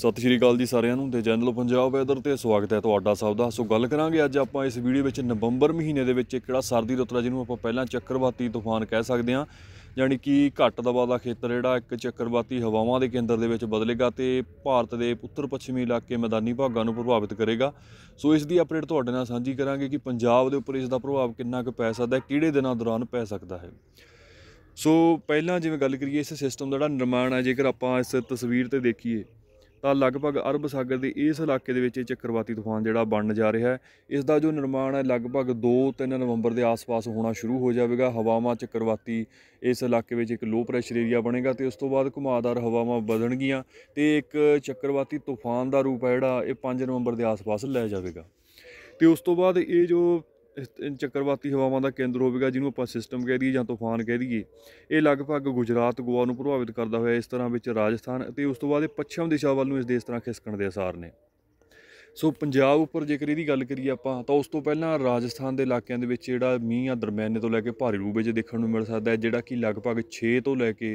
ਸਤਿ ਸ਼੍ਰੀ ਅਕਾਲ ਜੀ ਸਾਰਿਆਂ ਨੂੰ ਤੇ ਚੈਨਲ ਪੰਜਾਬ ਵੈਦਰ ਤੇ ਸਵਾਗਤ ਹੈ ਤੁਹਾਡਾ ਸਭ ਦਾ ਸੋ ਗੱਲ ਕਰਾਂਗੇ ਅੱਜ ਆਪਾਂ ਇਸ ਵੀਡੀਓ ਵਿੱਚ ਨਵੰਬਰ ਮਹੀਨੇ ਦੇ ਵਿੱਚ ਕਿਹੜਾ ਸਰਦੀ ਰੁੱਤ ਜਿਹਨੂੰ ਆਪਾਂ ਪਹਿਲਾਂ ਚੱਕਰਵਾਤੀ ਤੂਫਾਨ ਕਹਿ ਸਕਦੇ ਹਾਂ ਯਾਨੀ ਕਿ ਘੱਟ ਦਬਾਅ ਦਾ ਖੇਤਰ ਜਿਹੜਾ ਇੱਕ ਚੱਕਰਵਾਤੀ ਹਵਾਵਾਂ ਦੇ ਕੇਂਦਰ ਦੇ ਵਿੱਚ ਬਦਲੇਗਾ ਤੇ ਭਾਰਤ ਦੇ ਉੱਤਰ ਪੱਛਮੀ ਇਲਾਕੇ ਮੈਦਾਨੀ ਭਾਗਾਂ ਨੂੰ ਪ੍ਰਭਾਵਿਤ ਕਰੇਗਾ ਸੋ ਇਸ ਦੀ ਅਪਡੇਟ ਤੁਹਾਡੇ ਨਾਲ ਸਾਂਝੀ ਕਰਾਂਗੇ ਕਿ ਪੰਜਾਬ ਦੇ ਉੱਪਰ ਇਸ ਦਾ ਪ੍ਰਭਾਵ ਕਿੰਨਾ ਕੁ ਪੈ ਸਕਦਾ ਹੈ ਕਿਹੜੇ ਦਿਨਾਂ ਦੌਰਾਨ ਪੈ ਸਕਦਾ ਹੈ ਸੋ ਪਹਿਲਾਂ ਜਿਵੇਂ ਗੱਲ ਕਰੀਏ ਇਸ ਸਿਸਟਮ ਦਾ ਜਿਹੜਾ ਨਿਰਮਾਣ ਹੈ ਜੇਕਰ ਆਪਾਂ ਇਸ ਤਸਵੀਰ ਤੇ ਦੇਖੀਏ ਤਾਂ ਲਗਭਗ ਅਰਬ ਸਾਗਰ ਦੇ ਇਸ ਇਲਾਕੇ ਦੇ ਵਿੱਚ ਇਹ ਚੱਕਰਵਾਤੀ ਤੂਫਾਨ ਜਿਹੜਾ ਬਣਨ ਜਾ ਰਿਹਾ ਹੈ ਇਸ ਦਾ ਜੋ ਨਿਰਮਾਣ ਹੈ ਲਗਭਗ 2-3 ਨਵੰਬਰ ਦੇ ਆਸ-ਪਾਸ ਹੋਣਾ ਸ਼ੁਰੂ ਹੋ ਜਾਵੇਗਾ ਹਵਾਵਾਂ ਚੱਕਰਵਾਤੀ ਇਸ ਇਲਾਕੇ ਵਿੱਚ ਇੱਕ ਲੋ ਪ੍ਰੈਸ਼ਰ ਏਰੀਆ ਬਣੇਗਾ ਤੇ ਉਸ ਤੋਂ ਬਾਅਦ ਘੁਮਾਦਾਰ ਹਵਾਵਾਂ ਵਧਣਗੀਆਂ ਤੇ ਇੱਕ ਚੱਕਰਵਾਤੀ ਤੂਫਾਨ ਦਾ ਰੂਪ ਹੈ ਜਿਹੜਾ ਇਹ 5 ਨਵੰਬਰ ਦੇ ਆਸ-ਪਾਸ ਲੈ ਜਾਵੇਗਾ ਤੇ ਉਸ ਤੋਂ ਬਾਅਦ ਇਹ ਜੋ ਚੱਕਰਵਾਤੀ ਹਵਾਵਾਂ ਦਾ ਕੇਂਦਰ ਹੋਵੇਗਾ ਜਿਹਨੂੰ ਆਪਾਂ ਸਿਸਟਮ ਕਹਿ ਦਈਏ ਜਾਂ ਤੂਫਾਨ ਕਹਿ ਦਈਏ ਇਹ ਲਗਭਗ ਗੁਜਰਾਤ ਗੋਆ ਨੂੰ ਪ੍ਰਭਾਵਿਤ ਕਰਦਾ ਹੋਇਆ ਇਸ ਤਰ੍ਹਾਂ ਵਿੱਚ ਰਾਜਸਥਾਨ ਅਤੇ ਉਸ ਤੋਂ ਬਾਅਦ ਪੱਛਮ ਦਿਸ਼ਾ ਵੱਲ ਨੂੰ ਇਸ ਦੇ ਇਸ ਤਰ੍ਹਾਂ ਖਿਸਕਣ ਦੇ ਅਸਾਰ ਨੇ ਸੋ ਪੰਜਾਬ ਉੱਪਰ ਜੇਕਰ ਇਹਦੀ ਗੱਲ ਕਰੀਏ ਆਪਾਂ ਤਾਂ ਉਸ ਤੋਂ ਪਹਿਲਾਂ ਰਾਜਸਥਾਨ ਦੇ ਇਲਾਕਿਆਂ ਦੇ ਵਿੱਚ ਜਿਹੜਾ ਮੀਂਹ ਆ ਦਰਮਿਆਨੇ ਤੋਂ ਲੈ ਕੇ ਭਾਰੀ ਰੂਪ ਵਿੱਚ ਦੇਖਣ ਨੂੰ ਮਿਲ ਸਕਦਾ ਹੈ ਜਿਹੜਾ ਕਿ ਲਗਭਗ 6 ਤੋਂ ਲੈ ਕੇ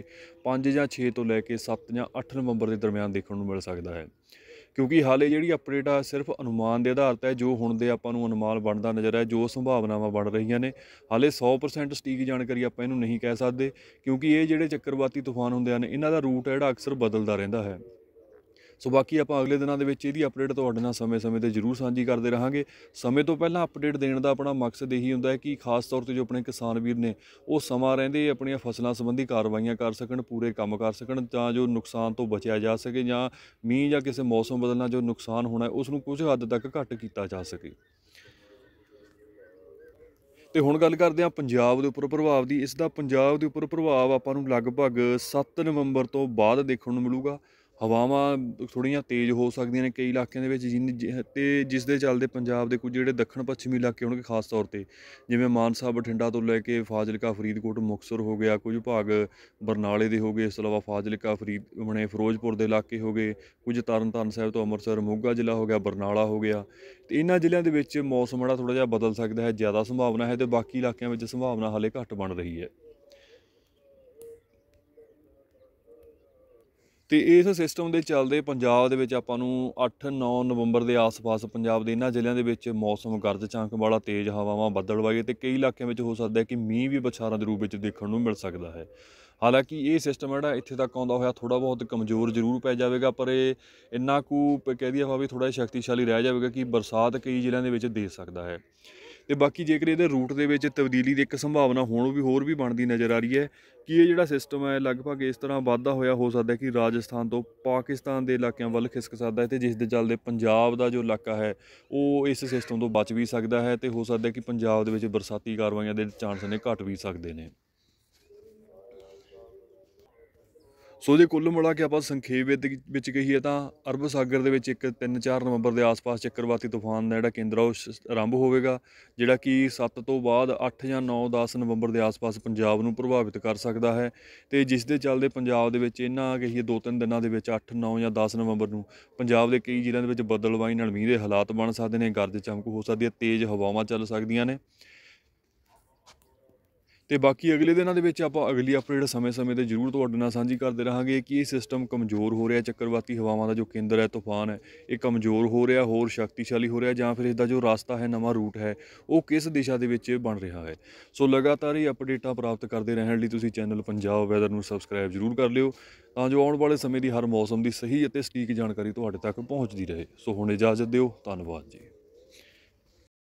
5 ਜਾਂ 6 ਤੋਂ ਲੈ ਕੇ 7 ਜਾਂ 8 ਨਵੰਬਰ ਦੇ ਦਰਮਿਆਨ ਦੇਖਣ ਨੂੰ ਮਿਲ ਸਕਦਾ ਹੈ ਕਿਉਂਕਿ ਹਾਲੇ ਜਿਹੜੀ ਅਪਡੇਟ ਆ ਸਿਰਫ ਅਨੁਮਾਨ ਦੇ ਆਧਾਰ ਤੇ ਜੋ ਹੁਣ ਦੇ ਆਪਾਂ ਨੂੰ ਅਨੁਮਾਨ ਬਣਦਾ ਨਜ਼ਰ ਆ ਜੋ ਸੰਭਾਵਨਾਵਾਂ ਵੱਧ ਰਹੀਆਂ ਨੇ ਹਾਲੇ 100% ਸਟੀਕ ਜਾਣਕਾਰੀ ਆਪਾਂ ਇਹਨੂੰ ਨਹੀਂ ਕਹਿ ਸਕਦੇ ਕਿਉਂਕਿ ਇਹ ਜਿਹੜੇ ਚੱਕਰਵਾਤੀ ਤੂਫਾਨ ਹੁੰਦੇ ਹਨ ਇਹਨਾਂ ਦਾ ਰੂਟ ਜਿਹੜਾ ਅਕਸਰ ਬਦਲਦਾ ਰਹਿੰਦਾ ਹੈ ਸੋ ਬਾਕੀ ਆਪਾਂ ਅਗਲੇ ਦਿਨਾਂ ਦੇ ਵਿੱਚ ਇਹਦੀ ਅਪਡੇਟ ਤੁਹਾਡੇ ਨਾਲ ਸਮੇਂ-ਸਮੇਂ ਤੇ ਜ਼ਰੂਰ ਸਾਂਝੀ ਕਰਦੇ ਰਹਾਂਗੇ ਸਮੇਂ ਤੋਂ ਪਹਿਲਾਂ ਅਪਡੇਟ ਦੇਣ ਦਾ ਆਪਣਾ ਮਕਸਦ ਇਹੀ ਹੁੰਦਾ ਹੈ ਕਿ ਖਾਸ ਤੌਰ ਤੇ ਜੋ ਆਪਣੇ ਕਿਸਾਨ ਵੀਰ ਨੇ ਉਹ ਸਮਾਂ ਰਹਿੰਦੇ ਆਪਣੀਆਂ ਫਸਲਾਂ ਸੰਬੰਧੀ ਕਾਰਵਾਈਆਂ ਕਰ ਸਕਣ ਪੂਰੇ ਕੰਮ ਕਰ ਸਕਣ ਤਾਂ ਜੋ ਨੁਕਸਾਨ ਤੋਂ ਬਚਿਆ ਜਾ ਸਕੇ ਜਾਂ ਮੀਂਹ ਜਾਂ ਕਿਸੇ ਮੌਸਮ ਬਦਲਣਾ ਜੋ ਨੁਕਸਾਨ ਹੋਣਾ ਉਸ ਨੂੰ ਕੁਝ ਹੱਦ ਤੱਕ ਘੱਟ ਕੀਤਾ ਜਾ ਸਕੇ ਤੇ ਹੁਣ ਗੱਲ ਕਰਦੇ ਆ ਪੰਜਾਬ ਦੇ ਉੱਪਰ ਪ੍ਰਭਾਵ ਦੀ ਇਸ ਦਾ ਪੰਜਾਬ ਦੇ ਉੱਪਰ ਪ੍ਰਭਾਵ ਆਪਾਂ ਨੂੰ ਲਗਭਗ 7 ਨਵੰਬਰ ਤੋਂ ਬਾਅਦ ਦੇਖਣ ਨੂੰ ਮਿਲੂਗਾ ਹਵਾਵਾਂ ਥੋੜੀਆਂ ਤੇਜ਼ ਹੋ ਸਕਦੀਆਂ ਨੇ ਕਈ ਇਲਾਕਿਆਂ ਦੇ ਵਿੱਚ ਤੇ ਜਿਸ ਦੇ ਚੱਲਦੇ ਪੰਜਾਬ ਦੇ ਕੁਝ ਜਿਹੜੇ ਦੱਖਣ ਪੱਛਮੀ ਇਲਾਕੇ ਹੋਣਗੇ ਖਾਸ ਤੌਰ ਤੇ ਜਿਵੇਂ ਮਾਨਸਾ ਬਠਿੰਡਾ ਤੋਂ ਲੈ ਕੇ ਫਾਜ਼ਿਲਕਾ ਫਰੀਦਕੋਟ ਮੁਕਸਰ ਹੋ ਗਿਆ ਕੁਝ ਭਾਗ ਬਰਨਾਲੇ ਦੇ ਹੋ ਗਏ ਇਸ ਤੋਂ ਇਲਾਵਾ ਫਾਜ਼ਿਲਕਾ ਫਰੀਦ ਬਣੇ ਫਿਰੋਜ਼ਪੁਰ ਦੇ ਇਲਾਕੇ ਹੋ ਗਏ ਕੁਝ ਤਰਨਤਾਰਨ ਸਾਹਿਬ ਤੋਂ ਅੰਮ੍ਰਿਤਸਰ ਮੋਗਾ ਜ਼ਿਲ੍ਹਾ ਹੋ ਗਿਆ ਬਰਨਾਲਾ ਹੋ ਗਿਆ ਤੇ ਇਹਨਾਂ ਜ਼ਿਲ੍ਹਿਆਂ ਦੇ ਵਿੱਚ ਮੌਸਮ ਜਿਹੜਾ ਥੋੜਾ ਜਿਹਾ ਬਦਲ ਸਕਦਾ ਹੈ ਜ਼ਿਆਦਾ ਸੰਭਾਵਨਾ ਹੈ ਤੇ ਬਾਕੀ ਇਲਾਕਿਆਂ ਵਿੱਚ ਸੰਭਾਵਨਾ ਹਾਲੇ ਘੱਟ ਬਣ ਰਹੀ ਹੈ ਤੇ ਇਸ ਸਿਸਟਮ ਦੇ ਚੱਲਦੇ ਪੰਜਾਬ ਦੇ ਵਿੱਚ ਆਪਾਂ ਨੂੰ 8-9 ਨਵੰਬਰ ਦੇ ਆਸ-ਪਾਸ ਪੰਜਾਬ ਦੇ ਇਹਨਾਂ ਜ਼ਿਲ੍ਹਿਆਂ ਦੇ ਵਿੱਚ ਮੌਸਮ ਗਰਜ ਚਮਕ ਵਾਲਾ ਤੇਜ਼ ਹਵਾਵਾਂ ਬੱਦਲ ਬੱਦਲਵਾਈ ਤੇ ਕਈ ਇਲਾਕਿਆਂ ਵਿੱਚ ਹੋ ਸਕਦਾ ਹੈ ਕਿ ਮੀਂਹ ਵੀ ਬਛਾਰਾਂ ਦੇ ਰੂਪ ਵਿੱਚ ਦੇਖਣ ਨੂੰ ਮਿਲ ਸਕਦਾ ਹੈ ਹਾਲਾਂਕਿ ਇਹ ਸਿਸਟਮ ਜਿਹੜਾ ਇੱਥੇ ਤੱਕ ਆਉਂਦਾ ਹੋਇਆ ਥੋੜਾ ਬਹੁਤ ਕਮਜ਼ੋਰ ਜ਼ਰੂਰ ਪੈ ਜਾਵੇਗਾ ਪਰ ਇਹ ਇੰਨਾ ਕੁ ਕਹਿ ਦਈਏ ਵੀ ਥੋੜਾ ਸ਼ਕਤੀਸ਼ਾਲੀ ਰਹਿ ਜਾਵੇਗਾ ਕਿ ਬਰਸਾਤ ਕਈ ਜ਼ਿਲ੍ਹਿਆਂ ਦੇ ਵਿੱਚ ਦੇ ਸਕਦਾ ਹੈ ਤੇ ਬਾਕੀ ਜੇਕਰ ਇਹਦੇ ਰੂਟ ਦੇ ਵਿੱਚ ਤਬਦੀਲੀ ਦੀ ਇੱਕ ਸੰਭਾਵਨਾ ਹੋਣ ਵੀ ਹੋਰ ਵੀ ਬਣਦੀ ਨਜ਼ਰ ਆ ਰਹੀ ਹੈ ਕਿ ਇਹ ਜਿਹੜਾ ਸਿਸਟਮ ਹੈ ਲਗਭਗ ਇਸ ਤਰ੍ਹਾਂ ਵਾਧਾ ਹੋਇਆ ਹੋ ਸਕਦਾ ਹੈ ਕਿ ਰਾਜਸਥਾਨ ਤੋਂ ਪਾਕਿਸਤਾਨ ਦੇ ਇਲਾਕਿਆਂ ਵੱਲ ਖਿਸਕ ਸਕਦਾ ਹੈ ਤੇ ਜਿਸ ਦੇ ਚੱਲਦੇ ਪੰਜਾਬ ਦਾ ਜੋ ਇਲਾਕਾ ਹੈ ਉਹ ਇਸ ਸਿਸਟਮ ਤੋਂ ਬਚ ਵੀ ਸਕਦਾ ਹੈ ਤੇ ਹੋ ਸਕਦਾ ਹੈ ਕਿ ਪੰਜਾਬ ਦੇ ਵਿੱਚ ਬਰਸਾਤੀ ਕਾਰਵਾਈਆਂ ਦੇ ਚਾਂਸ ਨੇ ਘਟ ਵੀ ਸਕਦੇ ਨੇ ਸੋ ਜੇ ਕੁੱਲ ਮਿਲਾ ਕੇ ਆਪਾਂ ਸੰਖੇਪ ਵਿੱਚ ਕਹੀਏ ਤਾਂ ਅਰਬ ਸਾਗਰ ਦੇ ਵਿੱਚ ਇੱਕ 3-4 ਨਵੰਬਰ ਦੇ ਆਸ-ਪਾਸ ਚੱਕਰਵਾਤੀ ਤੂਫਾਨ ਦਾ ਜਿਹੜਾ ਕੇਂਦਰ ਉਹ ਆਰੰਭ ਹੋਵੇਗਾ ਜਿਹੜਾ ਕਿ 7 ਤੋਂ ਬਾਅਦ 8 ਜਾਂ 9-10 ਨਵੰਬਰ ਦੇ ਆਸ-ਪਾਸ ਪੰਜਾਬ ਨੂੰ ਪ੍ਰਭਾਵਿਤ ਕਰ ਸਕਦਾ ਹੈ ਤੇ ਜਿਸ ਦੇ ਚੱਲਦੇ ਪੰਜਾਬ ਦੇ ਵਿੱਚ ਇਹਨਾਂ ਕਹੀਏ 2-3 ਦਿਨਾਂ ਦੇ ਵਿੱਚ 8, 9 ਜਾਂ 10 ਨਵੰਬਰ ਨੂੰ ਪੰਜਾਬ ਦੇ ਕਈ ਜ਼ਿਲ੍ਹਿਆਂ ਦੇ ਵਿੱਚ ਬੱਦਲਵਾਈ ਨਾਲ ਮੀਂਹ ਦੇ ਹਾਲਾਤ ਬਣ ਸਕਦੇ ਨੇ ਗਰਜ ਚਮਕ ਹੋ ਸਕਦੀ ਹੈ ਤੇਜ਼ ਹਵਾਵਾਂ ਚੱਲ ਸਕਦੀਆਂ ਨੇ ਤੇ ਬਾਕੀ ਅਗਲੇ ਦਿਨਾਂ ਦੇ ਵਿੱਚ ਆਪਾਂ ਅਗਲੀ ਅਪਡੇਟ ਸਮੇਂ-ਸਮੇਂ ਤੇ ਜ਼ਰੂਰ ਤੁਹਾਡੇ ਨਾਲ ਸਾਂਝੀ ਕਰਦੇ ਰਹਾਂਗੇ ਕਿ ਇਹ ਸਿਸਟਮ ਕਮਜ਼ੋਰ ਹੋ ਰਿਹਾ ਚੱਕਰਵਾਤੀ ਹਵਾਵਾਂ ਦਾ ਜੋ ਕੇਂਦਰ ਹੈ ਤੂਫਾਨ ਹੈ ਇਹ ਕਮਜ਼ੋਰ ਹੋ ਰਿਹਾ ਹੋਰ ਸ਼ਕਤੀਸ਼ਾਲੀ ਹੋ ਰਿਹਾ ਜਾਂ ਫਿਰ ਇਸ ਦਾ ਜੋ ਰਸਤਾ ਹੈ ਨਵਾਂ ਰੂਟ ਹੈ ਉਹ ਕਿਸ ਦਿਸ਼ਾ ਦੇ ਵਿੱਚ ਬਣ ਰਿਹਾ ਹੈ ਸੋ ਲਗਾਤਾਰ ਹੀ ਅਪਡੇਟਾਂ ਪ੍ਰਾਪਤ ਕਰਦੇ ਰਹਿਣ ਲਈ ਤੁਸੀਂ ਚੈਨਲ ਪੰਜਾਬ ਵੈਦਰ ਨੂੰ ਸਬਸਕ੍ਰਾਈਬ ਜ਼ਰੂਰ ਕਰ ਲਿਓ ਤਾਂ ਜੋ ਆਉਣ ਵਾਲੇ ਸਮੇਂ ਦੀ ਹਰ ਮੌਸਮ ਦੀ ਸਹੀ ਅਤੇ ਸਟੀਕ ਜਾਣਕਾਰੀ ਤੁਹਾਡੇ ਤੱਕ ਪਹੁੰਚਦੀ ਰਹੇ ਸੋ ਹੁਣ ਇਜਾਜ਼ਤ ਦਿਓ ਧੰਨਵਾਦ ਜੀ